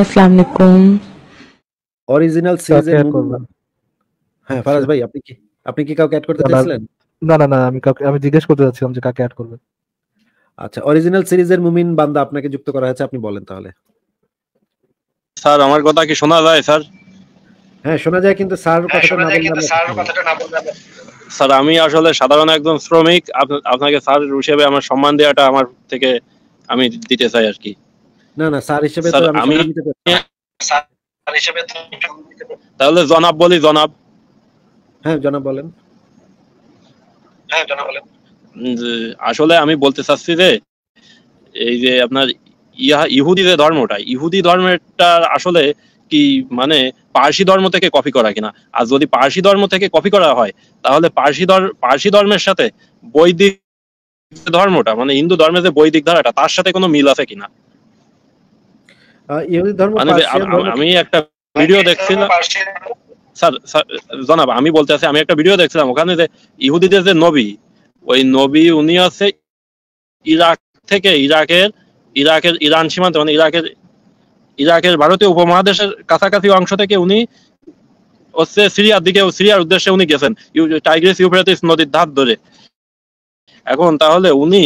আসসালামু আলাইকুম original season হ্যাঁ ফারাজ ভাই আপনি কি আপনি কি কাউকে অ্যাড করতে চাইছিলেন না না না আমি কাউকে আমি জিজ্ঞেস করতে যে কাকে অ্যাড করবেন আচ্ছা অরিজিনাল সিরিজের মুমিন বান্দা আপনাকে যুক্ত করা হয়েছে আপনি বলেন তাহলে স্যার আমার কথা কি শোনা যায় স্যার হ্যাঁ শোনা যায় কিন্তু স্যার হ্যাঁ, কথাটা না বললে স্যার আমি আসলে সাধারণ একজন শ্রমিক আপনাকে স্যার হিসেবে আমার সম্মান দেওয়াটা আমার থেকে আমি দিতে চাই আর কি না না স্যার হিসেবে তো আমি হ্যাঁ, স্যার হিসেবে তাহলে জনাব বলি জনাব হ্যাঁ জনাব বলেন হ্যাঁ, আসলে আমি বলতে চাচ্ছি যে এই যে আপনার ইহুদি যে ধর্মটা ইহুদি ধর্মটা আসলে কি মানে পার্সি ধর্ম থেকে কপি করা কিনা আর যদি পার্সি ধর্ম থেকে কপি করা হয় তাহলে পার্সি পার্সি ধর্মের সাথে বৈদিক ধর্মটা মানে হিন্দু ধর্মের যে বৈদিক ধারাটা তার সাথে কোনো মিল আছে কিনা ইহুদি মানে ধর্ম আমি একটা ভিডিও মানে দেখছিলাম স্যার জনাব আমি বলতে আছি আমি একটা ভিডিও দেখছিলাম ওখানে যে ইহুদিদের যে নবী ওই নবী উনি আছে ইরাক থেকে ইরাকের ইরাকের ইরান সীমান্ত মানে ইরাকের ইরাকের ভারতীয় উপমহাদেশের কাছাকাছি অংশ থেকে উনি হচ্ছে সিরিয়ার দিকে সিরিয়ার উদ্দেশ্যে উনি গেছেন টাইগ্রিস ইউফ্রেটিস নদীর ধার ধরে এখন তাহলে উনি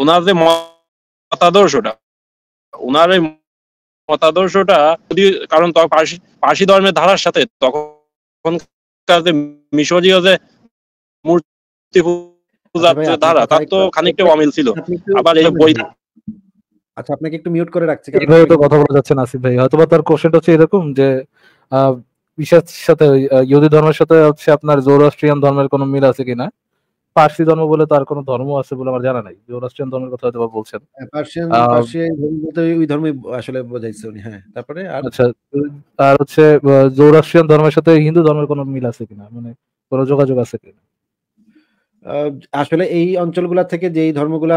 ওনার যে মতাদর্শটা ওনার এই মতাদর্শটা যদি কারণ পার্সি ধর্মের ধারার সাথে তখনকার মিশরীয় যে মূর্তি আচ্ছা ধারা তার তো খানিকটা অমিল ছিল আবার এই বই আচ্ছা আপনাকে একটু মিউট করে রাখছি এইভাবে তো কথা বলা যাচ্ছে না ভাই হয়তোবা তার কোশ্চেনটা হচ্ছে এরকম যে বিশ্বাসের সাথে ইহুদি ধর্মের সাথে হচ্ছে আপনার জোরাস্ট্রিয়ান ধর্মের কোনো মিল আছে কিনা পার্সি ধর্ম বলে তার কোনো ধর্ম আছে বলে আমার জানা নাই জোরাস্ট্রিয়ান ধর্মের কথা হয়তো বা বলছেন হ্যাঁ, ওই ধর্মই আসলে বোঝাইছে উনি হ্যাঁ তারপরে আচ্ছা আর হচ্ছে জোরাস্ট্রিয়ান ধর্মের সাথে হিন্দু ধর্মের কোনো মিল আছে কিনা মানে কোনো যোগাযোগ আছে কিনা আসলে এই অঞ্চলগুলা থেকে যেই ধর্মগুলা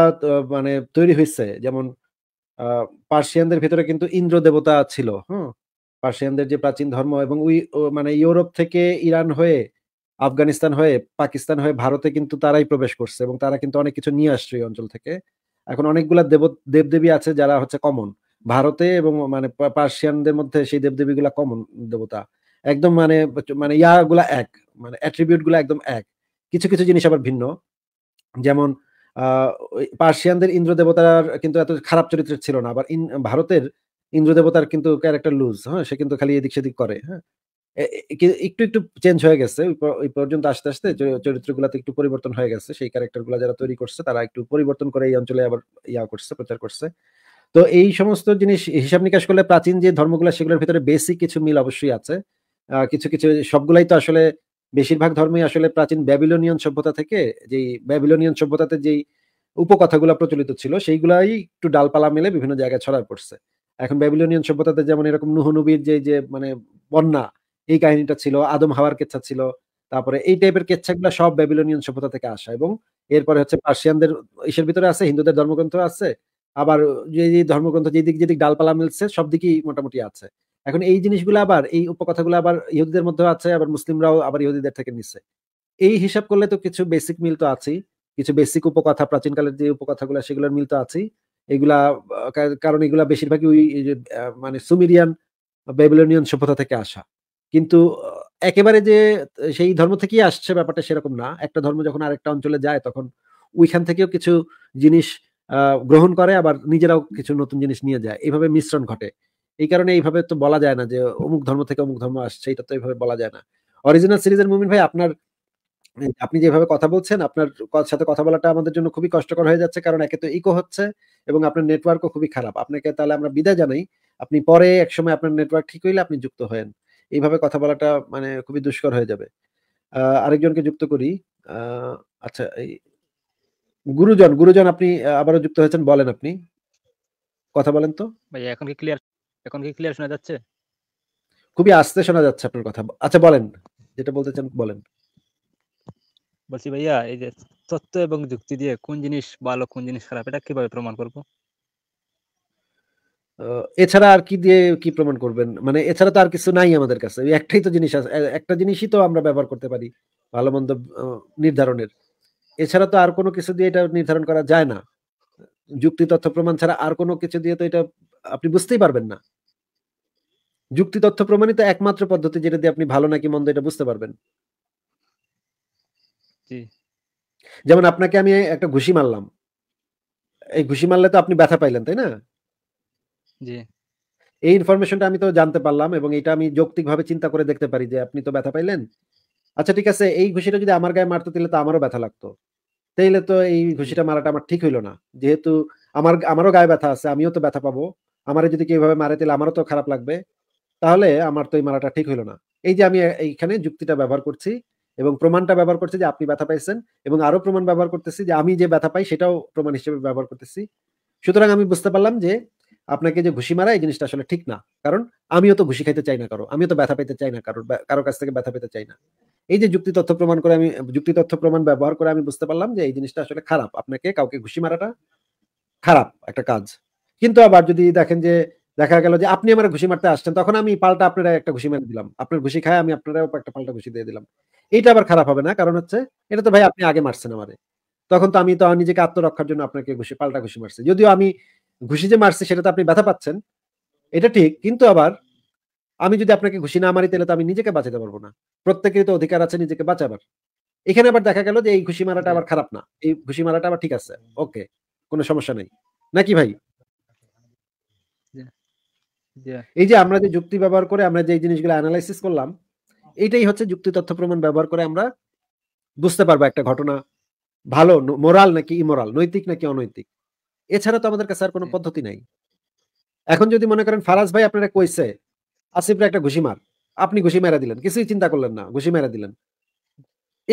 মানে তৈরি হয়েছে যেমন পার্সিয়ানদের ভিতরে কিন্তু ইন্দ্র দেবতা ছিল হ্যাঁ পার্সিয়ানদের যে প্রাচীন ধর্ম এবং ওই মানে ইউরোপ থেকে ইরান হয়ে আফগানিস্তান হয়ে পাকিস্তান হয়ে ভারতে কিন্তু তারাই প্রবেশ করছে এবং তারা কিন্তু অনেক কিছু নিয়ে আসছে এই অঞ্চল থেকে এখন অনেকগুলা দেব দেবদেবী আছে যারা হচ্ছে কমন ভারতে এবং মানে পার্সিয়ানদের মধ্যে সেই দেবদেবীগুলা কমন দেবতা একদম মানে মানে ইয়াগুলা এক মানে অ্যাট্রিবিউট গুলা একদম এক কিছু কিছু জিনিস আবার ভিন্ন যেমন পার্সিয়ানদের ইন্দ্র দেবতার কিন্তু এত খারাপ চরিত্রের ছিল না আবার ভারতের ইন্দ্র দেবতার কিন্তু ক্যারেক্টার লুজ হ্যাঁ সে কিন্তু খালি এদিক সেদিক করে হ্যাঁ একটু একটু চেঞ্জ হয়ে গেছে ওই পর্যন্ত আস্তে চরিত্র চরিত্রগুলাতে একটু পরিবর্তন হয়ে গেছে সেই ক্যারেক্টারগুলো যারা তৈরি করছে তারা একটু পরিবর্তন করে এই অঞ্চলে আবার ইয়া করছে প্রচার করছে তো এই সমস্ত জিনিস হিসাব নিকাশ করলে প্রাচীন যে ধর্মগুলো সেগুলোর ভিতরে বেসিক কিছু মিল অবশ্যই আছে কিছু কিছু সবগুলাই তো আসলে বেশিরভাগ ধর্মই আসলে প্রাচীন ব্যাবিলনিয়ান সভ্যতা থেকে যেই ব্যাবিলনিয়ান সভ্যতাতে যেই উপকথাগুলো প্রচলিত ছিল সেইগুলাই একটু ডালপালা মেলে বিভিন্ন জায়গায় ছড়ায় পড়ছে এখন ব্যাবিলনিয়ান সভ্যতাতে যেমন এরকম নুহনবীর যে যে মানে বন্যা এই কাহিনীটা ছিল আদম হাওয়ার কেচ্ছা ছিল তারপরে এই টাইপের কেচ্ছাগুলো সব ব্যাবিলনিয়ান সভ্যতা থেকে আসা এবং এরপরে হচ্ছে পার্সিয়ানদের ইসের ভিতরে আছে হিন্দুদের ধর্মগ্রন্থ আছে আবার যে ধর্মগ্রন্থ যেদিক যেদিক ডালপালা মিলছে সব দিকেই মোটামুটি আছে এখন এই জিনিসগুলো আবার এই উপকথাগুলো আবার ইহুদিদের মধ্যে আছে আবার মুসলিমরাও আবার ইহুদিদের থেকে নিচ্ছে এই হিসাব করলে তো কিছু বেসিক মিল তো আছেই কিছু বেসিক উপকথা প্রাচীনকালের যে উপকথাগুলো সেগুলোর মিল তো আছেই এগুলা কারণ এগুলা বেশিরভাগই ওই মানে সুমিরিয়ান বেবিলনিয়ান সভ্যতা থেকে আসা কিন্তু একেবারে যে সেই ধর্ম থেকেই আসছে ব্যাপারটা সেরকম না একটা ধর্ম যখন আরেকটা অঞ্চলে যায় তখন ওইখান থেকেও কিছু জিনিস গ্রহণ করে আবার নিজেরাও কিছু নতুন জিনিস নিয়ে যায় এইভাবে মিশ্রণ ঘটে এই কারণে এইভাবে তো বলা যায় না যে অমুক ধর্ম থেকে অমুক ধর্ম আসছে এটা তো এইভাবে বলা যায় না অরিজিনাল সিরিজের মুমিন ভাই আপনার আপনি যেভাবে কথা বলছেন আপনার সাথে কথা বলাটা আমাদের জন্য খুবই কষ্টকর হয়ে যাচ্ছে কারণ একে তো ইকো হচ্ছে এবং আপনার নেটওয়ার্কও খুবই খারাপ আপনাকে তাহলে আমরা বিদায় জানাই আপনি পরে একসময় আপনার নেটওয়ার্ক ঠিক হইলে আপনি যুক্ত হয়েন এইভাবে কথা বলাটা মানে খুবই দুষ্কর হয়ে যাবে আরেকজনকে যুক্ত করি আচ্ছা এই গুরুজন গুরুজন আপনি আবারও যুক্ত হয়েছেন বলেন আপনি কথা বলেন তো ভাইয়া এখন কি ক্লিয়ার এখন কি ক্লিয়ার শোনা যাচ্ছে খুবই আস্তে শোনা যাচ্ছে আপনার কথা আচ্ছা বলেন যেটা বলতে চান বলেন বলছি ভাইয়া এই যে তত্ত্ব এবং যুক্তি দিয়ে কোন জিনিস ভালো কোন জিনিস খারাপ এটা কিভাবে প্রমাণ করবো এছাড়া আর কি দিয়ে কি প্রমাণ করবেন মানে এছাড়া তো আর কিছু নাই আমাদের কাছে একটাই তো জিনিস আছে একটা জিনিসই তো আমরা ব্যবহার করতে পারি ভালো মন্দ নির্ধারণের এছাড়া তো আর কোনো কিছু দিয়ে এটা নির্ধারণ করা যায় না যুক্তি তথ্য প্রমাণ ছাড়া আর কোনো কিছু দিয়ে তো এটা আপনি বুঝতেই পারবেন না যুক্তি তথ্য প্রমাণিত একমাত্র পদ্ধতি যেটা দিয়ে আপনি ভালো নাকি মন্দ এটা বুঝতে পারবেন যেমন আপনাকে আমি একটা ঘুষি মারলাম এই ঘুষি মারলে তো আপনি ব্যথা পাইলেন তাই না এই ইনফরমেশনটা আমি তো জানতে পারলাম এবং এটা আমি যৌক্তিকভাবে চিন্তা করে দেখতে পারি যে আপনি তো ব্যথা পাইলেন আচ্ছা ঠিক আছে এই ঘুষিটা যদি আমার গায়ে মারতো তাহলে তো আমারও ব্যথা লাগতো তাইলে তো এই ঘুষিটা মারাটা আমার ঠিক হইলো না যেহেতু আমার আমারও গায়ে ব্যথা আছে আমিও তো ব্যথা পাবো আমার যদি কেউ এভাবে মারে তাহলে আমারও তো খারাপ লাগবে তাহলে আমার তো এই মারাটা ঠিক হইলো না এই যে আমি এইখানে যুক্তিটা ব্যবহার করছি এবং প্রমাণটা ব্যবহার করছি যে আপনি ব্যথা পাইছেন এবং আরো প্রমাণ ব্যবহার করতেছি যে আমি যে ব্যথা পাই সেটাও প্রমাণ হিসেবে ব্যবহার করতেছি সুতরাং আমি বুঝতে পারলাম যে আপনাকে যে ঘুষি মারা এই জিনিসটা আসলে ঠিক না কারণ আমিও তো ঘুষি খাইতে চাই না কারো আমিও তো ব্যথা পেতে চাই না কারোর কারো কাছ থেকে ব্যথা পেতে চাই না এই যে যুক্তি তথ্য প্রমাণ করে আমি যুক্তি তথ্য প্রমাণ ব্যবহার করে আমি বুঝতে পারলাম যে এই জিনিসটা আসলে খারাপ আপনাকে কাউকে ঘুষি মারাটা খারাপ একটা কাজ কিন্তু আবার যদি দেখেন যে দেখা গেল যে আপনি আমার ঘুষি মারতে আসছেন তখন আমি পাল্টা আপনারা একটা ঘুষি মারি দিলাম আপনার ঘুষি খায় আমি আপনারাও একটা পাল্টা ঘুষি দিয়ে দিলাম এটা আবার খারাপ হবে না কারণ হচ্ছে এটা তো ভাই আপনি আগে মারছেন আমারে তখন তো আমি তো নিজেকে আত্মরক্ষার জন্য আপনাকে ঘুষি পাল্টা ঘুষি মারছি যদিও আমি ঘুষি যে মারছে সেটা তো আপনি ব্যথা পাচ্ছেন এটা ঠিক কিন্তু আবার আমি যদি আপনাকে ঘুষি না মারি তাহলে তো আমি নিজেকে বাঁচাতে পারবো না প্রত্যেকেরই তো অধিকার আছে নিজেকে বাঁচাবার এখানে আবার দেখা গেল যে এই ঘুষি মারাটা আবার খারাপ না এই ঘুষি মারাটা আবার ঠিক আছে ওকে কোনো সমস্যা নেই নাকি ভাই এই যে আমরা যে যুক্তি ব্যবহার করে আমরা যে জিনিসগুলো অ্যানালাইসিস করলাম এইটাই হচ্ছে যুক্তি তথ্য প্রমাণ ব্যবহার করে আমরা বুঝতে পারবো একটা ঘটনা ভালো মোরাল নাকি ইমোরাল নৈতিক নাকি অনৈতিক এছাড়া তো আমাদের কাছে আর কোনো পদ্ধতি নাই এখন যদি মনে করেন ফারাজ ভাই আপনারা কইছে আসিফরা একটা ঘুষি মার আপনি ঘুষি মেরা দিলেন কিছুই চিন্তা করলেন না ঘুষি মেরা দিলেন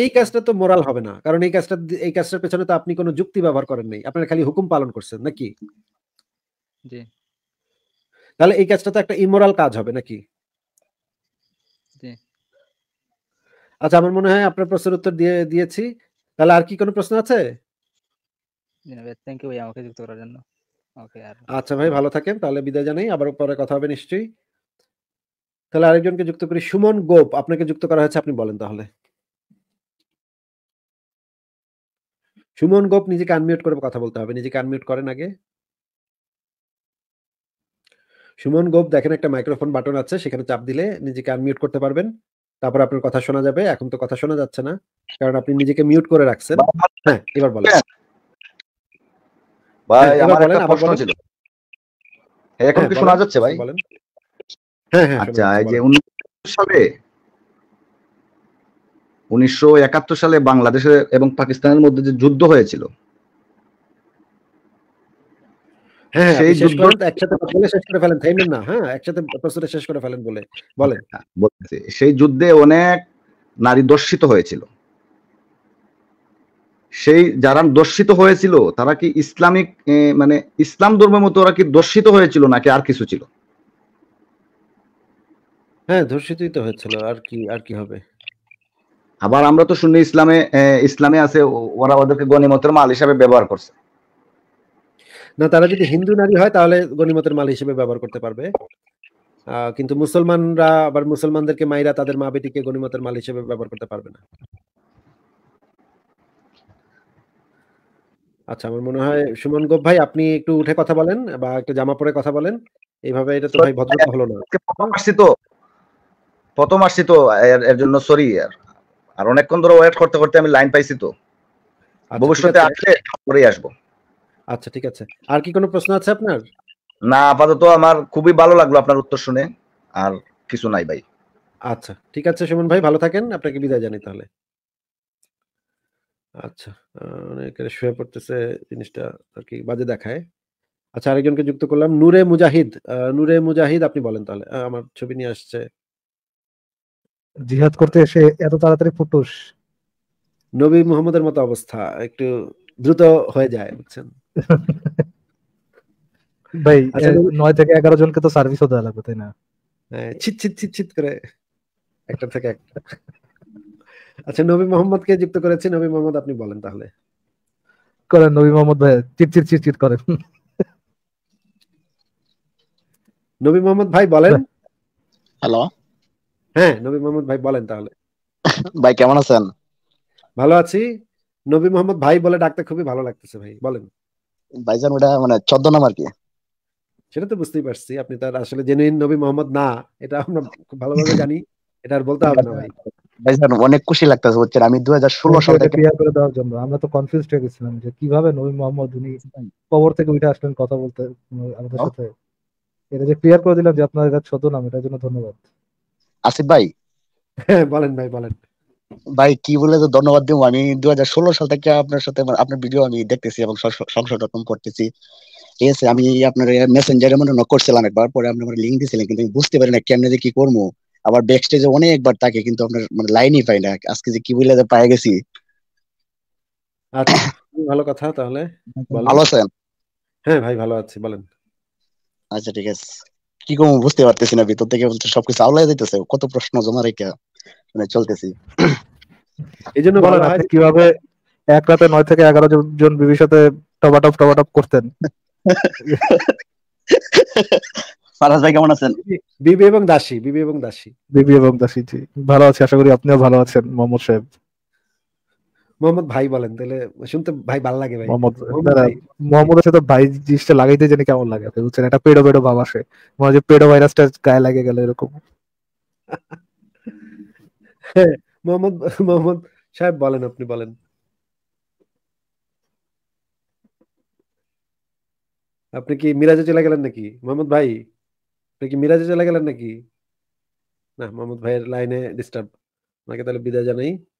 এই কাজটা তো মোরাল হবে না কারণ এই কাজটা এই কাজটার পেছনে তো আপনি কোনো যুক্তি ব্যবহার করেন নাই আপনারা খালি হুকুম পালন করছেন নাকি তাহলে এই কাজটা তো একটা ইমোরাল কাজ হবে নাকি আচ্ছা আমার মনে হয় আপনার প্রশ্নের উত্তর দিয়ে দিয়েছি তাহলে আর কি কোনো প্রশ্ন আছে থ্যাংক ইউ ভাই আমাকে যুক্ত করার জন্য ওকে আর আচ্ছা ভাই ভালো থাকেন তাহলে বিদায় জানাই আবার পরে কথা হবে নিশ্চয়ই তাহলে আরেকজনকে যুক্ত করি সুমন গোপ আপনাকে যুক্ত করা হয়েছে আপনি বলেন তাহলে সুমন গোপ নিজেকে আনমিউট করে কথা বলতে হবে নিজেকে আনমিউট করেন আগে সুমন গোপ দেখেন একটা মাইক্রোফোন বাটন আছে সেখানে চাপ দিলে নিজেকে আনমিউট করতে পারবেন তারপর আপনার কথা শোনা যাবে এখন তো কথা শোনা যাচ্ছে না কারণ আপনি নিজেকে মিউট করে রাখছেন হ্যাঁ এবার বলেন ভাই হ্যাঁ, আমার একটা প্রশ্ন ছিল হ্যাঁ, এখন হ্যাঁ, কি শোনা যাচ্ছে ভাই আচ্ছা এই যে সালে উনিশশো সালে এবং পাকিস্তানের মধ্যে যে যুদ্ধ হয়েছিল সেই শেষ করে ফেলেন না হ্যাঁ একসাথে শেষ করে ফেলেন বলে আচ্ছা, সেই যুদ্ধে অনেক নারী দর্শিত হয়েছিল সেই যারা দর্শিত হয়েছিল তারা কি ইসলামিক মানে ইসলাম ধর্মের মতো ওরা কি দর্শিত হয়েছিল নাকি আর কিছু ছিল হ্যাঁ তো হয়েছিল আর কি আর কি হবে আবার আমরা তো শুনি ইসলামে ইসলামে আছে ওরা ওদেরকে মাল হিসাবে ব্যবহার করছে না তারা যদি হিন্দু নারী হয় তাহলে গনিমতের মাল হিসেবে ব্যবহার করতে পারবে কিন্তু মুসলমানরা আবার মুসলমানদেরকে মাইরা তাদের মা বেটিকে গণিমতের মাল হিসেবে ব্যবহার করতে পারবে না আচ্ছা আমার মনে হয় সুমন গোপ ভাই আপনি একটু উঠে কথা বলেন বা একটু জামা পরে কথা বলেন এইভাবে এটা তো ভাই ভদ্রতা হলো না প্রথম আসছি তো প্রথম আসছি তো এর জন্য সরি আর আর অনেকক্ষণ ধরে ওয়েট করতে করতে আমি লাইন পাইছি তো আচ্ছা, ভবিষ্যতে আসলে পরে আসবো আচ্ছা ঠিক আছে আর কি কোনো প্রশ্ন আছে আপনার না আপাতত আমার খুবই ভালো লাগলো আপনার উত্তর শুনে আর কিছু নাই ভাই আচ্ছা ঠিক আছে সুমন ভাই ভালো থাকেন আপনাকে বিদায় জানাই তাহলে আচ্ছা মানে এখানে শুয়ে পড়তেছে জিনিসটা আর কি বাজে দেখায় আচ্ছা আরেকজনকে যুক্ত করলাম নূরে মুজাহিদ নূরে মুজাহিদ আপনি বলেন তাহলে আমার ছবি নিয়ে আসছে জিহাদ করতে এসে এত তাড়াতাড়ি ফুটুস নবী মোহাম্মদের মতো অবস্থা একটু দ্রুত হয়ে যায় বুঝছেন ভাই আচ্ছা, নয় থেকে এগারো জনকে তো সার্ভিস হতে লাগবে তাই না হ্যাঁ, ছিট ছিট ছিট ছিট করে একটা থেকে একটা আচ্ছা নবী মোহাম্মদ কে যুক্ত করেছি নবী মোহাম্মদ আপনি বলেন তাহলে করেন নবী মোহাম্মদ ভাই চিটচিট চিটচিট করেন নবী মোহাম্মদ ভাই বলেন হ্যালো হ্যাঁ নবী মোহাম্মদ ভাই বলেন তাহলে ভাই কেমন আছেন ভালো আছি নবী মোহাম্মদ ভাই বলে ডাকতে খুবই ভালো লাগতেছে ভাই বলেন ভাইজান ওটা মানে ছদ্মনাম আর কি সেটা তো বুঝতেই পারছি আপনি তার আসলে জেনুইন নবী মোহাম্মদ না এটা আমরা খুব ভালোভাবে জানি এটা আর বলতে হবে না ভাই অনেক খুশি লাগতেছে আমি সাল থেকে ক্লিয়ার করে দেওয়ার জন্য আমরা তো হয়ে গেছিলাম যে কিভাবে নবী মোহাম্মদ উনি কবর থেকে উঠে আসলেন কথা বলতে আমাদের সাথে এটা যে ক্লিয়ার করে দিলাম যে আপনার ছোট নাম এটার জন্য ধন্যবাদ আসিফ ভাই হ্যাঁ, বলেন ভাই বলেন ভাই কি বলে তো ধন্যবাদ দিব আমি ষোলো সাল থেকে আপনার সাথে আপনার ভিডিও আমি দেখতেছি এবং সংশোধন করতেছি ঠিক আছে আমি আপনার মেসেঞ্জারে মনে নক করছিলাম একবার পরে আপনি আমার লিঙ্ক দিয়েছিলেন কিন্তু আমি বুঝতে পারি না কেমনে যে কি করবো আবার ব্যাক স্টেজে অনেকবার তাকে কিন্তু আপনার মানে লাইনই পাই না আজকে যে কি বলে যে পায়ে গেছি আচ্ছা ভালো কথা তাহলে ভালো আছেন হ্যাঁ ভাই ভালো আছি বলেন আচ্ছা ঠিক আছে কি কম বুঝতে পারতেছি না ভিতর থেকে সবকিছু আওলাই দিতেছে কত প্রশ্ন জমা রেখে মানে চলতেছি এই জন্য বলা হয় কিভাবে এক রাতে নয় থেকে এগারো জন বিবির সাথে টবাটপ টবাটপ করতেন ফারাজ ভাই কেমন আছেন বিবি এবং দাসী বিবি এবং দাসী বিবি এবং দাসী জি ভালো আছি আশা করি আপনিও ভালো আছেন মোহাম্মদ সাহেব মোহাম্মদ ভাই বলেন তাহলে শুনতে ভাই ভালো লাগে ভাই মোহাম্মদ মোহাম্মদের সাথে ভাই জিনিসটা লাগাইতে জানি কেমন লাগে বুঝছেন একটা পেডো পেডো ভাব আসে মনে হয় পেডো ভাইরাসটা গায়ে লাগে গেল এরকম মোহাম্মদ মোহাম্মদ সাহেব বলেন আপনি বলেন আপনি কি মিরাজে চলে গেলেন নাকি মোহাম্মদ ভাই নাকি মিরাজে চলে গেলেন নাকি না মাহমুদ ভাইয়ের লাইনে ডিস্টার্ব ওনাকে তাহলে বিদায় জানাই